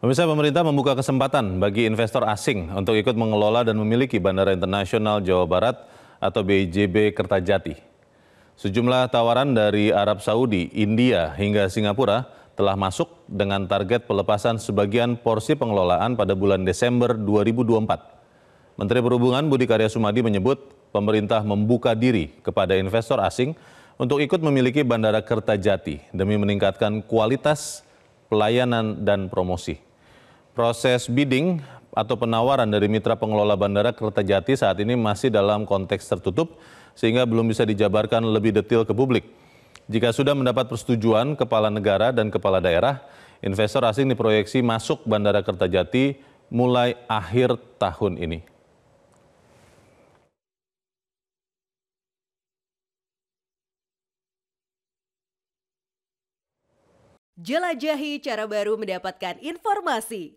Pemirsa pemerintah membuka kesempatan bagi investor asing untuk ikut mengelola dan memiliki Bandara Internasional Jawa Barat atau BIJB Kertajati. Sejumlah tawaran dari Arab Saudi, India hingga Singapura telah masuk dengan target pelepasan sebagian porsi pengelolaan pada bulan Desember 2024. Menteri Perhubungan Budi Karya Sumadi menyebut pemerintah membuka diri kepada investor asing untuk ikut memiliki Bandara Kertajati demi meningkatkan kualitas pelayanan dan promosi. Proses bidding atau penawaran dari mitra pengelola bandara Kertajati saat ini masih dalam konteks tertutup sehingga belum bisa dijabarkan lebih detail ke publik. Jika sudah mendapat persetujuan kepala negara dan kepala daerah, investor asing diproyeksi masuk Bandara Kertajati mulai akhir tahun ini. Jelajahi cara baru mendapatkan informasi.